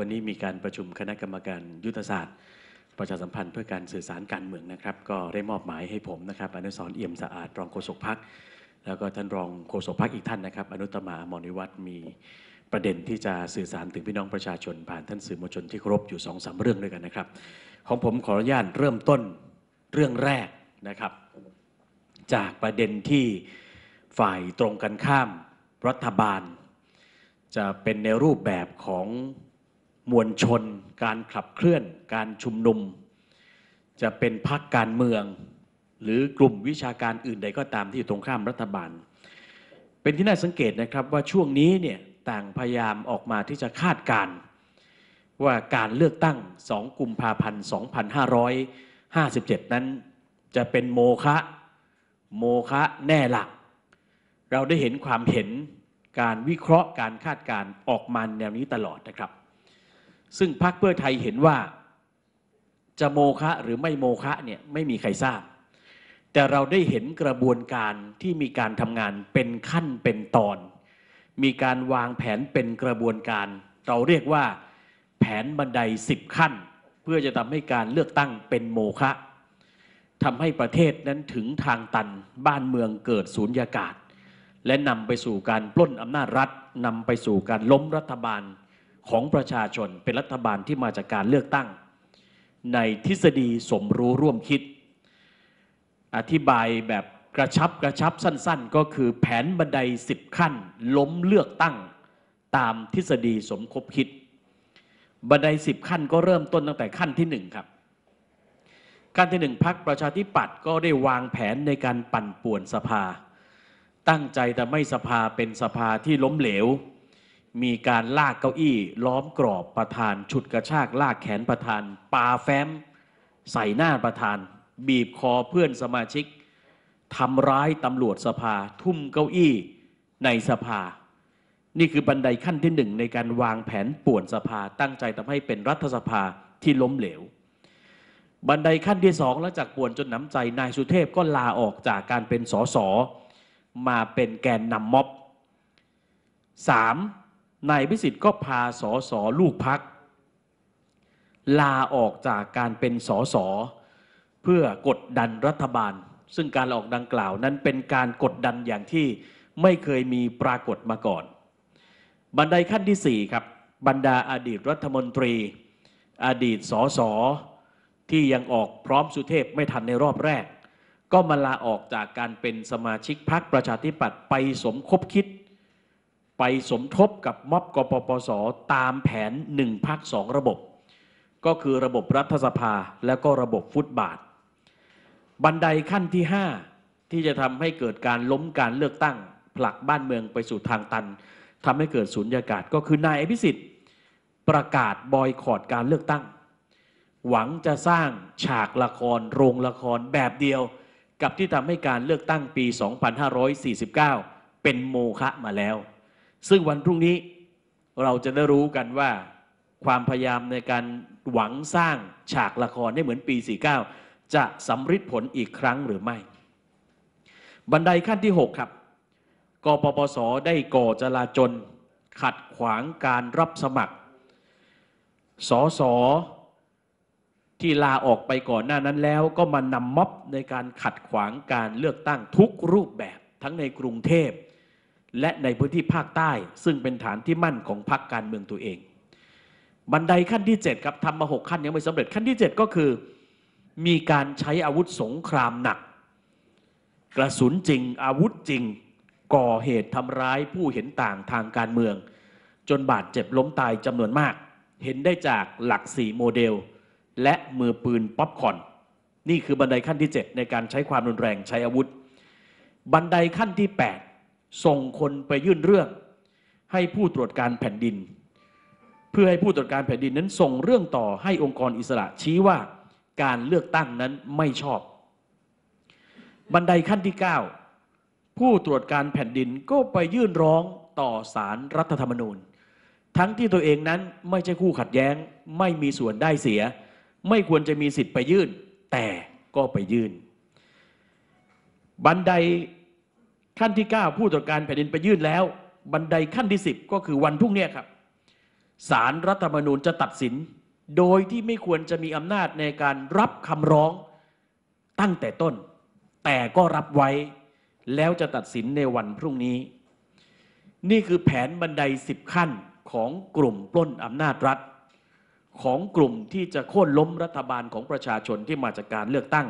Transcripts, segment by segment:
วันนี้มีการประชุมคณะกรรมการยุทธศาสตร์ ประชาสัมพันธ์ เพื่อการสื่อสารการเมืองนะครับ ก็ได้มอบหมายให้ผมนะครับ อนุสรเอี่ยมสะอาดรองโฆษกพักแล้วก็ท่าน รองโฆษกพักอีกท่านนะครับอนุตมามนิวัฒน์มีประเด็นที่จะสื่อสารถึงพี่น้องประชาชนผ่านท่านสื่อมวลชนที่ครบอยู่สองสาเรื่องด้วยกันนะครับ ของผมขออนุญาตเริ่มต้นเรื่องแรกนะครับ จากประเด็นที่ฝ่ายตรงกันข้ามรัฐบาล จะเป็นในรูปแบบของมวลชนการขับเคลื่อนการชุมนุม จะเป็นพักการเมืองหรือกลุ่มวิชาการอื่นใดก็ตามที่อยู่ตรงข้ามรัฐบาล เป็นที่น่าสังเกตนะครับว่าช่วงนี้เนี่ย ต่างพยายามออกมาที่จะคาดการ ว่าการเลือกตั้ง 2กุมภาพันธ์2557 นั้นจะเป็นโมฆะโมฆะแน่หลักเราได้เห็นความเห็นการวิเคราะห์ การคาดการ ออกมาแนวนี้ตลอดนะครับซึ่งพรรคเพื่อไทยเห็นว่าจะโมฆะหรือไม่โมฆะเนี่ยไม่มีใครทราบ แต่เราได้เห็นกระบวนการที่มีการทำงานเป็นขั้นเป็นตอน มีการวางแผนเป็นกระบวนการ เราเรียกว่าแผนบันไดสิบขั้นเพื่อจะทำให้การเลือกตั้งเป็นโมฆะทำให้ประเทศนั้นถึงทางตันบ้านเมืองเกิดสูญญากาศ และนำไปสู่การปล้นอำนาจรัฐนำไปสู่การล้มรัฐบาลของประชาชนเป็นรัฐบาลที่มาจากการเลือกตั้ง ในทฤษฎีสมรู้ร่วมคิด อธิบายแบบกระชับกระชับสั้นๆ ก็คือแผนบันได 10 ขั้นล้มเลือกตั้งตามทฤษฎีสมคบคิด บันได 10 ขั้นก็เริ่มต้นตั้งแต่ขั้นที่1ครับ ขั้นที่1พักประชาธิปัตย์ก็ได้วางแผนในการปั่นป่วนสภา ตั้งใจแต่ไม่สภาเป็นสภาที่ล้มเหลวมีการลากเก้าอี้ล้อมกรอบประธานฉุดกระชาก ลากแขนประธาน ปาแฟ้มใส่หน้าประธาน บีบคอเพื่อนสมาชิก ทำร้าย ตำรวจสภาทุ่มเก้าอี้ในสภา นี่คือบันไดขั้นที่หนึ่งในการวางแผนป่วนสภาตั้งใจทำให้เป็นรัฐสภาที่ล้มเหลว บันไดขั้นที่สองแล้วจากป่วนจนน้ำใจนายสุเทพก็ลาออกจากการเป็นสสมาเป็นแกนนำม็อบสามนายพิสิทธิ์ก็พาสอสอลูกพักลาออกจากการเป็นสอสอเพื่อกดดันรัฐบาล ซึ่งการออกดังกล่าวนั้นเป็นการกดดันอย่างที่ไม่เคยมีปรากฏมาก่อน บันไดขั้นที่4ครับบรรดาอาดีตรัฐมนตรี อดีตสอสอที่ยังออกพร้อมสุเทพไม่ทันในรอบแรก ก็มาลาออกจากการเป็นสมาชิกพรรคประชาธิปัตย์ไปสมคบคิดไปสมทบกับม็อบกปปสตามแผนหนึ่งพักสองระบบ ก็คือระบบรัฐสภาและก็ระบบฟุตบาท บันไดขั้นที่ 5 ที่จะทำให้เกิดการล้มการเลือกตั้ง ผลักบ้านเมืองไปสู่ทางตันทำให้เกิดสุญญากาศก็คือนายอภิสิทธิ์ ประกาศบอยคอรดการเลือกตั้ง หวังจะสร้างฉากละครโรงละครแบบเดียวกับที่ทำให้การเลือกตั้งปี 2549 เป็นโมฆะมาแล้วซึ่งวันพรุ่งนี้เราจะได้รู้กันว่า ความพยายามในการหวังสร้างฉากละครให้เหมือนปี 49 จะสำฤทธิ์ผลอีกครั้งหรือไม่ บันไดขั้นที่ 6 ครับ กปปส ได้ก่อจลาจลขัดขวางการรับสมัคร สส ที่ลาออกไปก่อนหน้านั้นแล้ว ก็มานำม็อบในการขัดขวางการเลือกตั้งทุกรูปแบบทั้งในกรุงเทพและในพื้นที่ภาคใต้ซึ่งเป็นฐานที่มั่นของพรรคการเมืองตัวเอง บันไดขั้นที่7ครับทำมา 6 ขั้นยังไม่สำเร็จขั้นที่ 7 ก็คือ มีการใช้อาวุธสงครามหนัก กระสุนจริงอาวุธจริงก่อเหตุทำร้ายผู้เห็นต่างทางการเมือง จนบาดเจ็บล้มตายจำนวนมาก เห็นได้จากหลักสี่โมเดล และมือปืนป๊อปคอนนี่คือบันไดขั้นที่ 7 ในการใช้ความรุนแรงใช้อาวุธ บันไดขั้นที่ 8ส่งคนไปยื่นเรื่อง ให้ผู้ตรวจการแผ่นดิน เพื่อให้ผู้ตรวจการแผ่นดินนั้นส่งเรื่องต่อให้องค์กรอิสระชี้ว่าการเลือกตั้งนั้นไม่ชอบ บันไดขั้นที่ 9 ผู้ตรวจการแผ่นดินก็ไปยื่นร้องต่อศาลรรัฐธรรมนูญ ทั้งที่ตัวเองนั้นไม่ใช่คู่ขัดแย้ง ไม่มีส่วนได้เสีย ไม่ควรจะมีสิทธิ์ไปยื่น แต่ก็ไปยื่น บันไดขั้นที่ 9 ผู้ตรวจการแผ่นดินไปยื่นแล้ว บันไดขั้นที่ 10 ก็คือวันพรุ่งนี้ครับ สารรัฐธรรมนูญจะตัดสินโดยที่ไม่ควรจะมีอำนาจในการรับคำร้องตั้งแต่ต้น แต่ก็รับไว้แล้วจะตัดสินในวันพรุ่งนี้ นี่คือแผนบันได 10 ขั้นของกลุ่มปล้นอำนาจรัฐ ของกลุ่มที่จะโค่นล้มรัฐบาลของประชาชนที่มาจากการเลือกตั้ง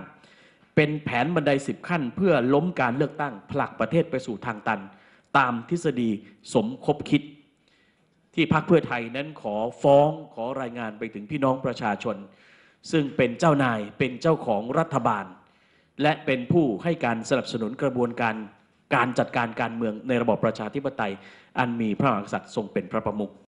เป็นแผนบันไดสิบขั้น เพื่อล้มการเลือกตั้งผลักประเทศไปสู่ทางตัน ตามทฤษฎีสมคบคิด ที่พรรคเพื่อไทยนั้นขอฟ้องขอรายงานไปถึงพี่น้องประชาชน ซึ่งเป็นเจ้านายเป็นเจ้าของรัฐบาล และเป็นผู้ให้การสนับสนุนกระบวนการการจัดการการเมืองในระบอบประชาธิปไตยอันมีพระมหากษัตริย์ทรงเป็นพระประมุข